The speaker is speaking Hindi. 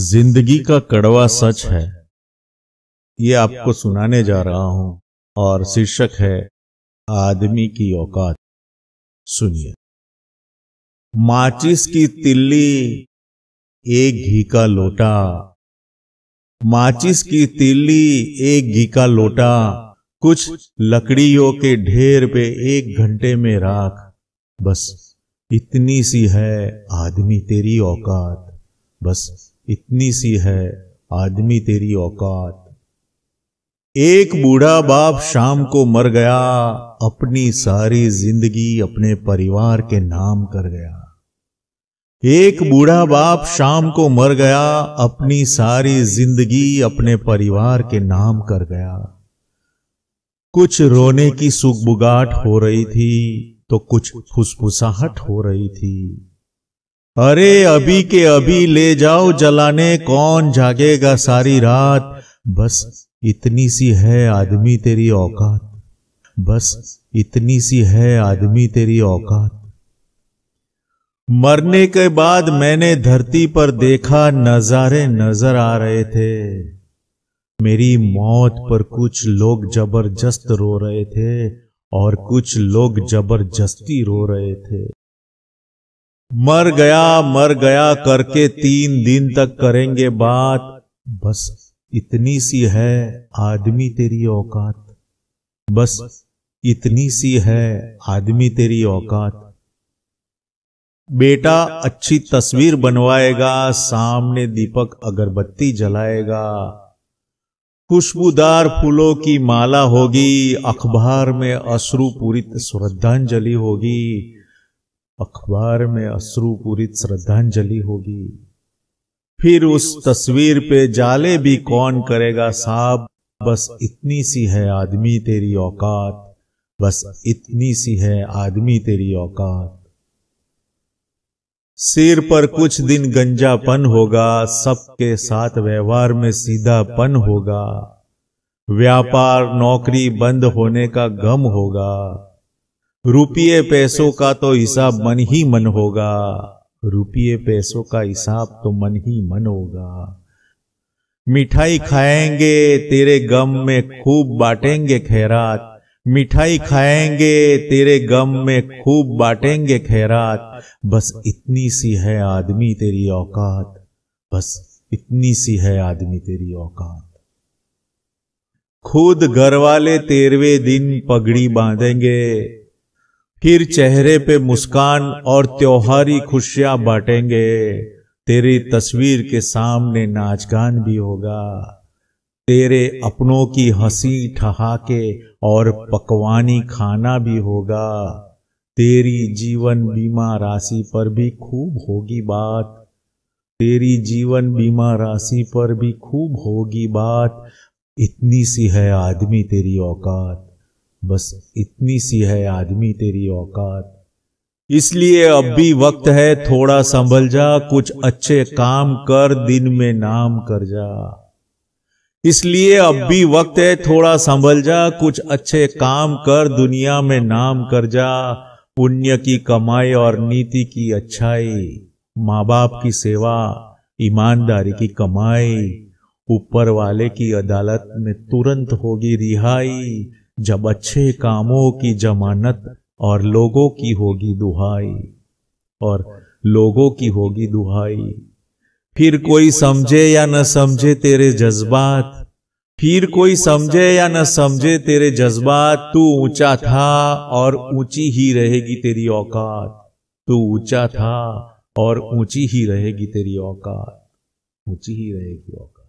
जिंदगी का कड़वा सच है ये आपको सुनाने जा रहा हूं और शीर्षक है आदमी की औकात सुनिए माचिस की तिल्ली एक घी का लोटा माचिस की तिल्ली एक घी का लोटा कुछ लकड़ियों के ढेर पे एक घंटे में राख बस इतनी सी है आदमी तेरी औकात बस इतनी सी है आदमी तेरी औकात एक बूढ़ा बाप शाम को मर गया अपनी सारी जिंदगी अपने परिवार के नाम कर गया एक बूढ़ा बाप शाम को मर गया अपनी सारी जिंदगी अपने परिवार के नाम कर गया कुछ रोने की सुख बुगाट हो रही थी तो कुछ फुसफुसाहट हो रही थी अरे अभी के अभी ले जाओ जलाने कौन जागेगा सारी रात बस इतनी सी है आदमी तेरी औकात बस इतनी सी है आदमी तेरी औकात मरने के बाद मैंने धरती पर देखा नजारे नजर आ रहे थे मेरी मौत पर कुछ लोग जबरदस्त रो रहे थे और कुछ लोग जबरदस्ती रो रहे थे मर गया मर गया करके तीन दिन तक करेंगे बात बस इतनी सी है आदमी तेरी औकात बस इतनी सी है आदमी तेरी औकात बेटा अच्छी तस्वीर बनवाएगा सामने दीपक अगरबत्ती जलाएगा खुशबूदार फूलों की माला होगी अखबार में अश्रु पूरी श्रद्धांजलि होगी अखबार में अश्रुपूरित श्रद्धांजलि होगी फिर उस तस्वीर पे जाले भी कौन करेगा साहब बस इतनी सी है आदमी तेरी औकात बस इतनी सी है आदमी तेरी औकात सिर पर कुछ दिन गंजापन होगा सबके साथ व्यवहार में सीधापन होगा व्यापार नौकरी बंद होने का गम होगा रुपये पैसों का तो हिसाब मन ही मन होगा रुपये पैसों का हिसाब तो मन ही मन होगा मिठाई खाएंगे तेरे गम में खूब बांटेंगे खैरात मिठाई खाएंगे तेरे गम में खूब बांटेंगे खैरात बस इतनी सी है आदमी तेरी औकात बस इतनी सी है आदमी तेरी औकात खुद घर वाले तेरवे दिन पगड़ी बांधेंगे फिर चेहरे पे मुस्कान और त्योहारी खुशियां बांटेंगे तेरी तस्वीर के सामने नाच भी होगा तेरे अपनों की हंसी ठहाके और पकवानी खाना भी होगा तेरी जीवन बीमा राशि पर भी खूब होगी बात तेरी जीवन बीमा राशि पर भी खूब होगी बात इतनी सी है आदमी तेरी औकात बस इतनी सी है आदमी तेरी औकात इसलिए अब भी वक्त है थोड़ा संभल जा कुछ अच्छे काम कर दिन में नाम कर जा इसलिए अब भी वक्त है थोड़ा संभल जा कुछ अच्छे काम कर दुनिया में नाम कर जा पुण्य की कमाई और नीति की अच्छाई माँ बाप की सेवा ईमानदारी की कमाई ऊपर वाले की अदालत में तुरंत होगी रिहाई जब अच्छे कामों की जमानत और लोगों की होगी दुहाई और लोगों की होगी दुहाई फिर कोई समझे या न समझे तेरे जज्बात फिर कोई समझे या न समझे तेरे जज्बात तू ऊंचा था और ऊंची ही रहेगी तेरी औकात तू ऊंचा था और ऊंची ही रहेगी तेरी औकात ऊंची ही रहेगी औकात